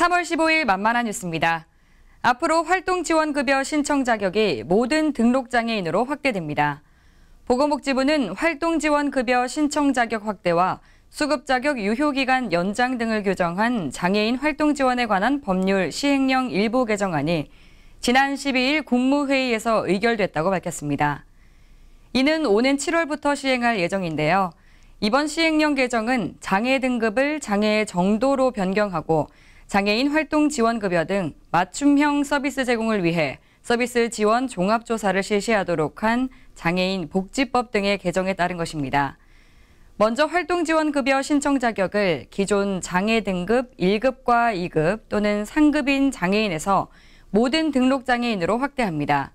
3월 15일 만만한 뉴스입니다. 앞으로 활동지원급여 신청 자격이 모든 등록장애인으로 확대됩니다. 보건복지부는 활동지원급여 신청 자격 확대와 수급 자격 유효기간 연장 등을 규정한 장애인 활동지원에 관한 법률 시행령 일부 개정안이 지난 12일 국무회의에서 의결됐다고 밝혔습니다. 이는 오는 7월부터 시행할 예정인데요. 이번 시행령 개정은 장애 등급을 장애의 정도로 변경하고 장애인 활동 지원급여 등 맞춤형 서비스 제공을 위해 서비스 지원 종합조사를 실시하도록 한 장애인 복지법 등의 개정에 따른 것입니다. 먼저 활동지원급여 신청 자격을 기존 장애 등급 1급과 2급 또는 상급인 장애인에서 모든 등록장애인으로 확대합니다.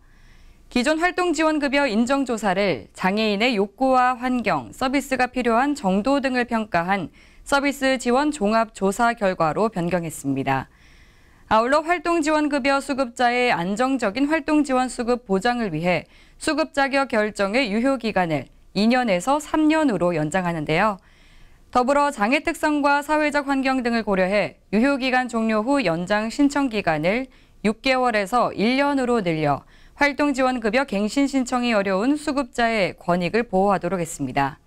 기존 활동지원급여 인정조사를 장애인의 욕구와 환경, 서비스가 필요한 정도 등을 평가한 서비스 지원 종합조사 결과로 변경했습니다. 아울러 활동지원급여 수급자의 안정적인 활동지원 수급 보장을 위해 수급자격 결정의 유효기간을 2년에서 3년으로 연장하는데요. 더불어 장애 특성과 사회적 환경 등을 고려해 유효기간 종료 후 연장 신청 기간을 6개월에서 1년으로 늘려 활동 지원 급여 갱신 신청이 어려운 수급자의 권익을 보호하도록 했습니다.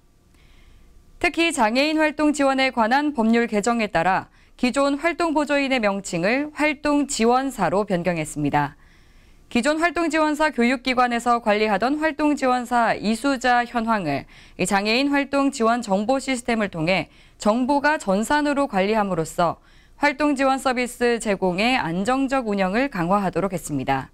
특히 장애인 활동 지원에 관한 법률 개정에 따라 기존 활동 보조인의 명칭을 활동 지원사로 변경했습니다. 기존 활동 지원사 교육기관에서 관리하던 활동 지원사 이수자 현황을 장애인 활동 지원 정보 시스템을 통해 정보가 전산으로 관리함으로써 활동 지원 서비스 제공의 안정적 운영을 강화하도록 했습니다.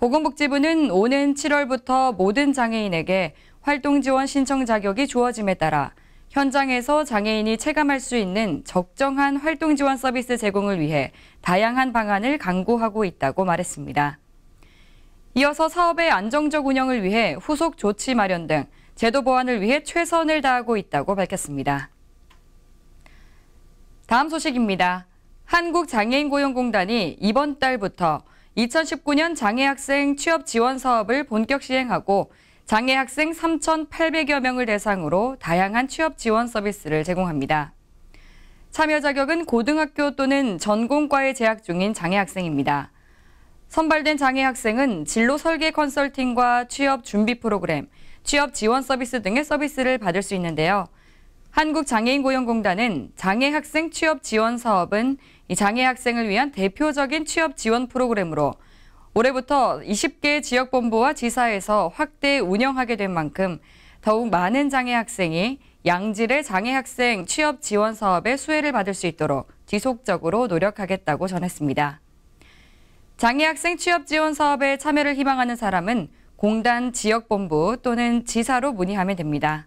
보건복지부는 오는 7월부터 모든 장애인에게 활동 지원 신청 자격이 주어짐에 따라 현장에서 장애인이 체감할 수 있는 적정한 활동 지원 서비스 제공을 위해 다양한 방안을 강구하고 있다고 말했습니다. 이어서 사업의 안정적 운영을 위해 후속 조치 마련 등 제도 보완을 위해 최선을 다하고 있다고 밝혔습니다. 다음 소식입니다. 한국장애인고용공단이 이번 달부터 2019년 장애학생 취업 지원 사업을 본격 시행하고 장애학생 3,800여 명을 대상으로 다양한 취업 지원 서비스를 제공합니다. 참여 자격은 고등학교 또는 전공과에 재학 중인 장애학생입니다. 선발된 장애학생은 진로 설계 컨설팅과 취업 준비 프로그램, 취업 지원 서비스 등의 서비스를 받을 수 있는데요. 한국장애인고용공단은 장애학생 취업 지원 사업은 장애학생을 위한 대표적인 취업 지원 프로그램으로 올해부터 20개 지역본부와 지사에서 확대 운영하게 된 만큼 더욱 많은 장애학생이 양질의 장애학생 취업 지원 사업의 수혜를 받을 수 있도록 지속적으로 노력하겠다고 전했습니다. 장애학생 취업 지원 사업에 참여를 희망하는 사람은 공단 지역본부 또는 지사로 문의하면 됩니다.